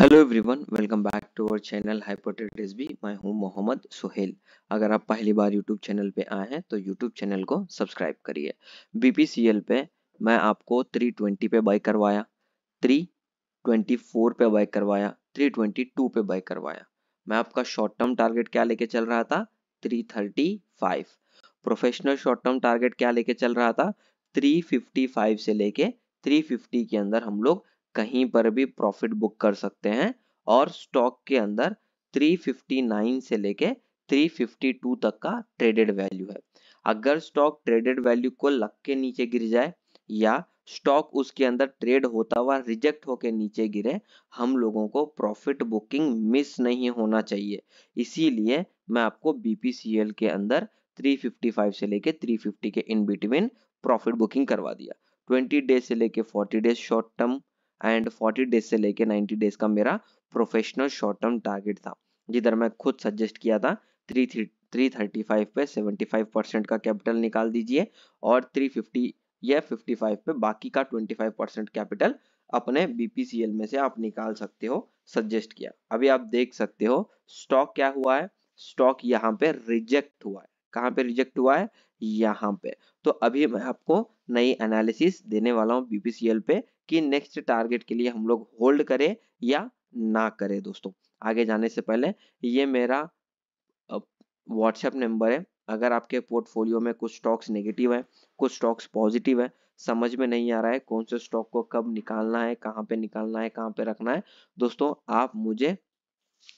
hello everyone welcome back to our channel hepatitis B मैं हूं मोहम्मद सुहेल अगर आप पहली बार यूट्यूब चैनल पे आए हैं तो यूट्यूब चैनल को सब्सक्राइब करिए बीपीसीएल पे मैं आपको 320 पे बाय करवाया 324 पे बाय करवाया 322 पे बाय करवाया मैं आपका शॉर्ट टर्म टारगेट क्या लेके चल रहा था three professional short term target क्या लेके चल रहा था थ्री से लेके थ्री के अंदर हम लोग कहीं पर भी प्रॉफिट बुक कर सकते हैं और स्टॉक के अंदर 359 से लेके 352 तक का ट्रेडेड वैल्यू है अगर स्टॉक ट्रेडेड वैल्यू को लग के नीचे गिर जाए या स्टॉक उसके अंदर ट्रेड होता हुआ रिजेक्ट होके नीचे गिरे हम लोगों को प्रॉफिट बुकिंग मिस नहीं होना चाहिए इसीलिए मैं आपको बीपीसीएल के अंदर 355 से लेके 350 के इन बिटवीन प्रॉफिट बुकिंग करवा दिया 20 डेज से लेके 40 days short term and 40 days से लेके 90 डेज का मेरा प्रोफेशनल शॉर्ट टर्म टारगेट था जिधर मैं खुद सजेस्ट किया था थ्री थ्री थर्टी फाइव पे सेवेंटी फाइव परसेंट का कैपिटल निकाल दीजिए और थ्री फिफ्टी या फिफ्टी फाइव पे बाकी का ट्वेंटी फाइव परसेंट कैपिटल अपने बीपीसीएल में से आप निकाल सकते हो सजेस्ट किया अभी आप देख सकते हो स्टॉक क्या हुआ है स्टॉक यहाँ पे रिजेक्ट हुआ है कहाँ पे रिजेक्ट हुआ है यहाँ पे तो अभी मैं आपको नई एनालिसिस देने वाला हूँ बीपीसीएल पे कि नेक्स्ट टारगेट के लिए हम लोग होल्ड करें या ना करें दोस्तों आगे जाने से पहले ये मेरा व्हाट्सएप नंबर है अगर आपके पोर्टफोलियो में कुछ स्टॉक्स नेगेटिव है कुछ स्टॉक्स पॉजिटिव है समझ में नहीं आ रहा है कौन से स्टॉक को कब निकालना है कहाँ पे निकालना है कहाँ पे रखना है दोस्तों आप मुझे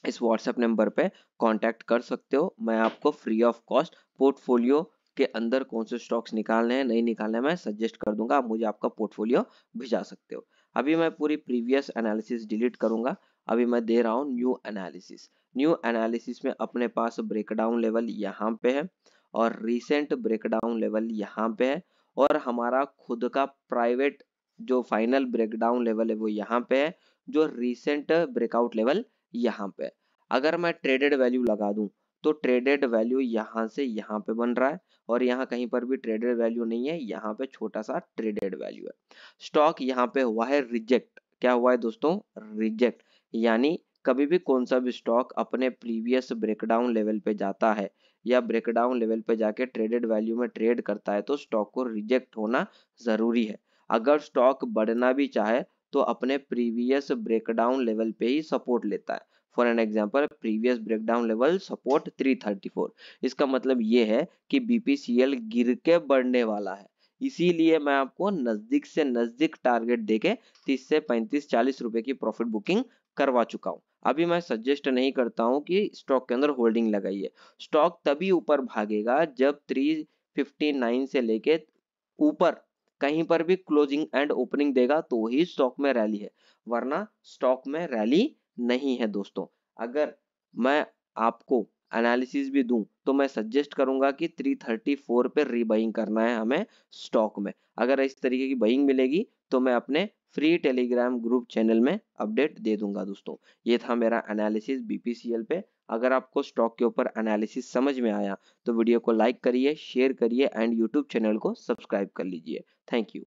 इस व्हाट्सएप नंबर पे कांटेक्ट कर सकते हो मैं आपको फ्री ऑफ कॉस्ट पोर्टफोलियो के अंदर कौन से स्टॉक्स निकालने हैं नहीं निकालने मैं सजेस्ट कर दूंगा आप मुझे आपका पोर्टफोलियो भिजा सकते हो अभी मैं पूरी प्रीवियस एनालिसिस डिलीट करूंगा अभी मैं दे रहा हूँ न्यू एनालिसिस न्यू एनालिसिस में अपने पास ब्रेकडाउन लेवल यहाँ पे है और रिसेंट ब्रेकडाउन लेवल यहाँ पे है और हमारा खुद का प्राइवेट जो फाइनल ब्रेकडाउन लेवल है वो यहाँ पे है जो रिसेंट ब्रेकआउट लेवल यहाँ पे अगर मैं ट्रेडेड वैल्यू लगा दूं तो ट्रेडेड वैल्यू यहाँ से यहाँ पे बन रहा है और यहाँ कहीं पर भी ट्रेडेड वैल्यू नहीं है यहाँ पे छोटा सा ट्रेडेड वैल्यू है स्टॉक यहाँ पे हुआ है रिजेक्ट क्या हुआ है दोस्तों रिजेक्ट यानी कभी भी कौन सा भी स्टॉक अपने प्रीवियस ब्रेकडाउन लेवल पे जाता है या ब्रेकडाउन लेवल पे जाके ट्रेडेड वैल्यू में ट्रेड करता है तो स्टॉक को रिजेक्ट होना जरूरी है अगर स्टॉक बढ़ना भी चाहे तो अपने प्रीवियस ब्रेकडाउन लेवल पे ही सपोर्ट लेता है for an example previous breakdown level support 334 इसका मतलब ये है कि बीपीसीएल गिर के बढ़ने वाला है इसीलिए मैं आपको नजदीक से नजदीक टारगेट देके 30 से 35 40 रुपए की प्रॉफिट बुकिंग करवा चुका हूँ अभी मैं सजेस्ट नहीं करता हूँ कि स्टॉक के अंदर होल्डिंग लगाइए स्टॉक तभी ऊपर भागेगा जब 359 से लेके ऊपर कहीं पर भी क्लोजिंग एंड ओपनिंग देगा तो ही स्टॉक में रैली है वरना स्टॉक में रैली नहीं है दोस्तों अगर मैं आपको एनालिसिस भी दूं तो मैं सजेस्ट करूंगा कि 334 पे रीबाइंग करना है हमें स्टॉक में अगर इस तरीके की बाइंग मिलेगी तो मैं अपने फ्री टेलीग्राम ग्रुप चैनल में अपडेट दे दूंगा दोस्तों ये था मेरा एनालिसिस बीपीसीएल पे अगर आपको स्टॉक के ऊपर एनालिसिस समझ में आया तो वीडियो को लाइक करिए शेयर करिए एंड यूट्यूब चैनल को सब्सक्राइब कर लीजिए थैंक यू